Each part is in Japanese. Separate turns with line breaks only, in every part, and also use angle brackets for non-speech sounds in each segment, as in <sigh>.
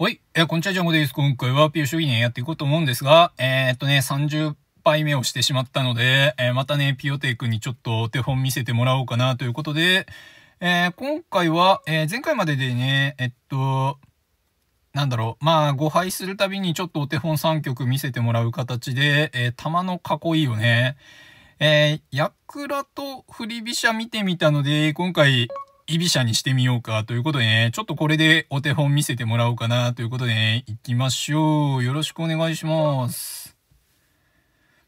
はい。えー、こんにちは、ジャンゴです。今回は PO 主義ね、やっていこうと思うんですが、えー、っとね、30杯目をしてしまったので、えー、またね、ピオテイクにちょっとお手本見せてもらおうかなということで、え今回は、え前回まででね、えっと、なんだろう、まあ、5配するたびにちょっとお手本3曲見せてもらう形で、え玉の囲いをね、えー、ヤクラと振り飛車見てみたので、今回、居飛車にしてみようかということでね、ちょっとこれでお手本見せてもらおうかなということでね、行きましょう。よろしくお願いします。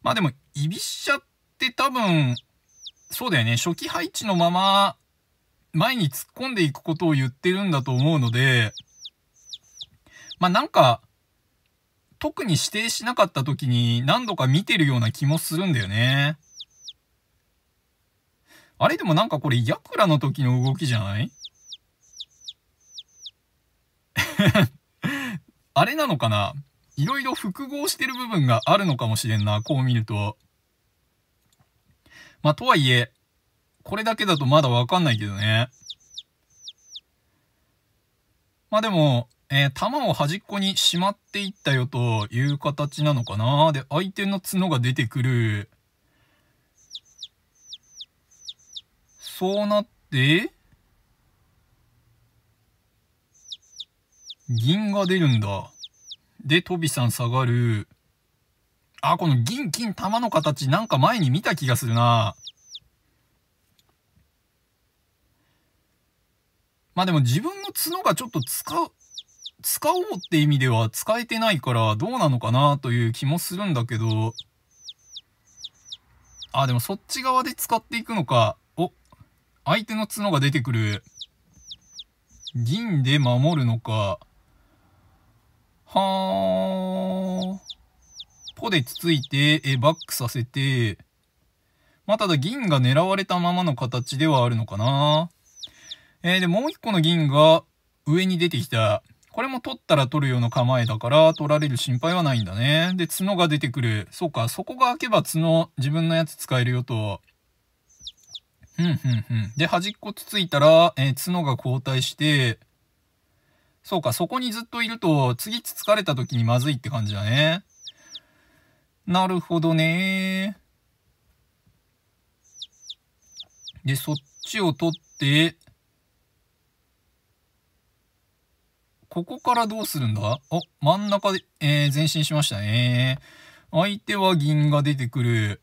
まあでも、居飛車って多分、そうだよね、初期配置のまま、前に突っ込んでいくことを言ってるんだと思うので、まあなんか、特に指定しなかった時に何度か見てるような気もするんだよね。あれでもなんかこれ、ヤクラの時の動きじゃない <laughs> あれなのかないろいろ複合してる部分があるのかもしれんな、こう見ると。まあ、とはいえ、これだけだとまだわかんないけどね。まあでも、えー、弾を端っこにしまっていったよという形なのかな。で、相手の角が出てくる。そうなって、銀が出るんだ。で、トビさん下がる。あ、この銀、金、玉の形なんか前に見た気がするな。まあでも自分の角がちょっと使う、使おうって意味では使えてないからどうなのかなという気もするんだけど。あ、でもそっち側で使っていくのか。相手の角が出てくる。銀で守るのか。はー。ポでつついて、え、バックさせて、まあ、ただ銀が狙われたままの形ではあるのかな。えー、で、もう一個の銀が上に出てきた。これも取ったら取るような構えだから、取られる心配はないんだね。で、角が出てくる。そうか、そこが開けば角、自分のやつ使えるよと。うんうんうん。で、端っこつついたら、えー、角が後退して、そうか、そこにずっといると、次つつかれた時にまずいって感じだね。なるほどね。で、そっちを取って、ここからどうするんだお、真ん中で、えー、前進しましたね。相手は銀が出てくる。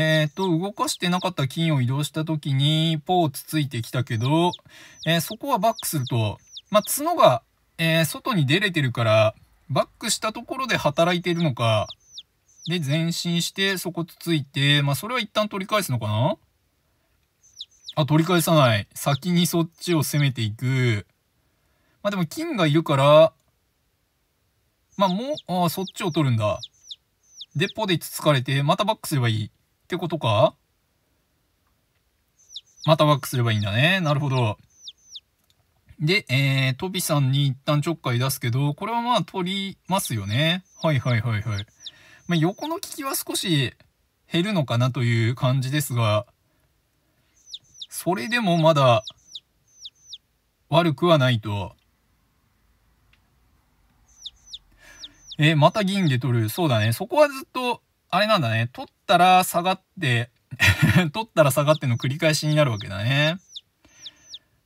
えっ、と、動かしてなかった金を移動した時に、ポーツついてきたけど、えー、そこはバックすると、まあ、角が、えー、外に出れてるから、バックしたところで働いてるのか、で、前進して、そこつついて、まあ、それは一旦取り返すのかなあ、取り返さない。先にそっちを攻めていく。まあ、でも金がいるから、まあ、もう、あそっちを取るんだ。で、ポでつつかれて、またバックすればいい。ってことかまたワックすればいいんだね。なるほど。で、えー、トビさんに一旦ちょっかい出すけど、これはまあ取りますよね。はいはいはいはい。まあ、横の利きは少し減るのかなという感じですが、それでもまだ悪くはないと。えー、また銀で取る。そうだね。そこはずっとあれなんだね。取ったら下がって <laughs> 取ったら下がっての繰り返しになるわけだね。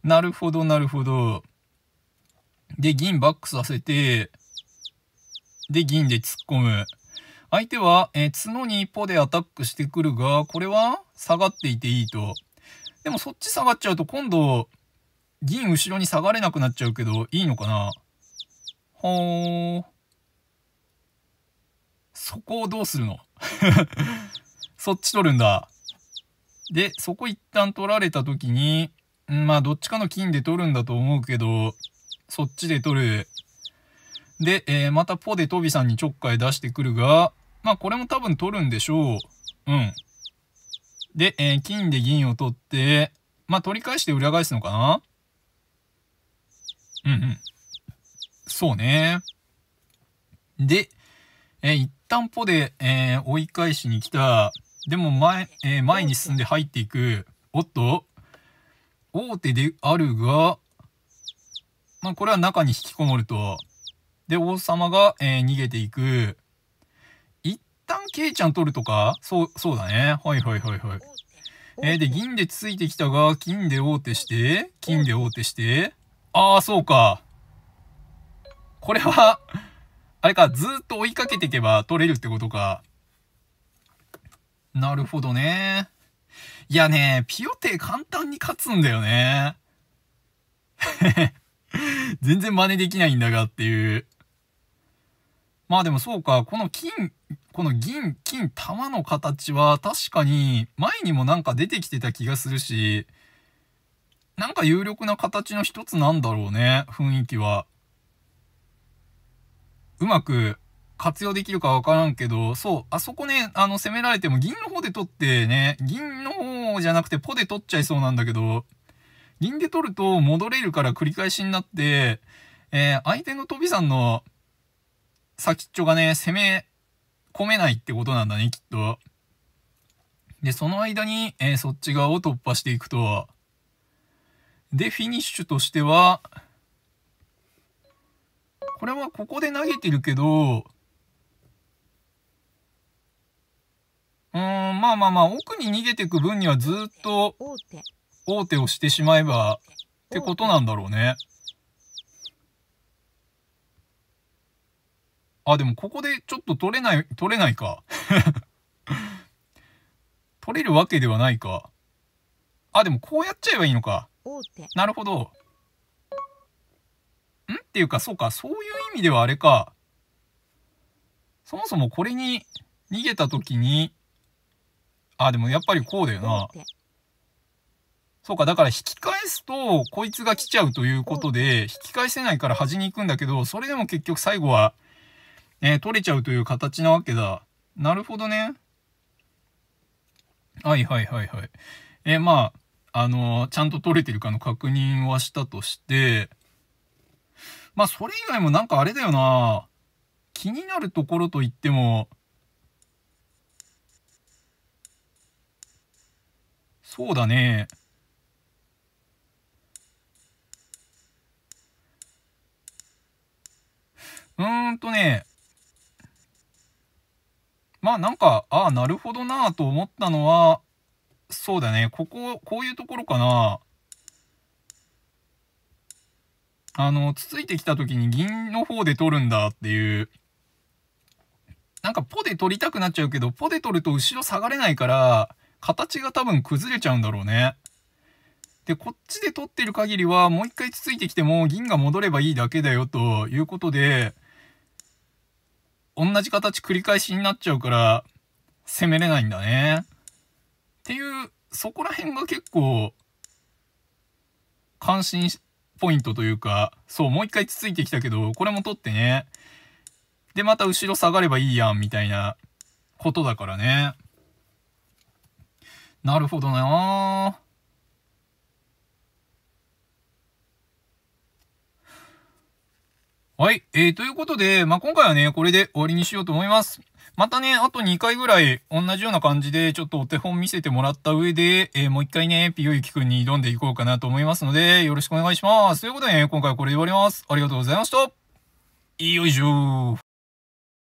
なるほど、なるほど。で、銀バックさせて、で、銀で突っ込む。相手は、えー、角に一歩でアタックしてくるが、これは下がっていていいと。でもそっち下がっちゃうと今度、銀後ろに下がれなくなっちゃうけど、いいのかなほー。そこをどうするの <laughs> そっち取るんだ。で、そこ一旦取られた時に、まあどっちかの金で取るんだと思うけど、そっちで取る。で、えー、またポでトビさんにちょっかい出してくるが、まあこれも多分取るんでしょう。うん。で、えー、金で銀を取って、まあ取り返して裏返すのかなうんうん。そうね。で、えー、一担歩で、えー、追い返しに来た。でも前、えー、前に進んで入っていく。おっと大手であるが、まあ、これは中に引きこもると。で、王様が、えー、逃げていく。一旦、ケイちゃん取るとかそう、そうだね。はいはいはいはい。えー、で、銀でついてきたが、金で王手して、金で王手して。ああ、そうか。これはあれか、ずっと追いかけていけば取れるってことか。なるほどね。いやね、ピオテ簡単に勝つんだよね。<laughs> 全然真似できないんだがっていう。まあでもそうか、この金、この銀、金、玉の形は確かに前にもなんか出てきてた気がするし、なんか有力な形の一つなんだろうね、雰囲気は。うまく活用できるかわからんけど、そう、あそこね、あの、攻められても銀の方で取ってね、銀の方じゃなくてポで取っちゃいそうなんだけど、銀で取ると戻れるから繰り返しになって、えー、相手の飛びさんの先っちょがね、攻め込めないってことなんだね、きっと。で、その間に、えー、そっち側を突破していくと。で、フィニッシュとしては、これはここで投げてるけど、うん、まあまあまあ、奥に逃げてく分にはずっと王手をしてしまえばってことなんだろうね。あ、でもここでちょっと取れない、取れないか。<laughs> 取れるわけではないか。あ、でもこうやっちゃえばいいのか。なるほど。っていうか、そうか、そういう意味ではあれか。そもそもこれに逃げた時に、あ、でもやっぱりこうだよな。そうか、だから引き返すと、こいつが来ちゃうということで、引き返せないから端に行くんだけど、それでも結局最後は、えー、取れちゃうという形なわけだ。なるほどね。はいはいはいはい。えー、まあ、あのー、ちゃんと取れてるかの確認はしたとして、まあ、それ以外もなんかあれだよな。気になるところといっても、そうだね。うーんとね、まあなんか、ああ、なるほどなと思ったのは、そうだね、ここ、こういうところかな。あの、つついてきた時に銀の方で取るんだっていう、なんかポで取りたくなっちゃうけど、ポで取ると後ろ下がれないから、形が多分崩れちゃうんだろうね。で、こっちで取ってる限りは、もう一回つついてきても銀が戻ればいいだけだよということで、同じ形繰り返しになっちゃうから、攻めれないんだね。っていう、そこら辺が結構、感心し、ポイントというか、そう、もう一回つついてきたけど、これも取ってね。で、また後ろ下がればいいやん、みたいなことだからね。なるほどなぁ。はい。えー、ということで、まあ、今回はね、これで終わりにしようと思います。またね、あと2回ぐらい同じような感じでちょっとお手本見せてもらった上で、えー、もう1回ね、ピヨユキくんに挑んでいこうかなと思いますので、よろしくお願いします。ということでね、今回はこれで終わります。ありがとうございました。よいしょ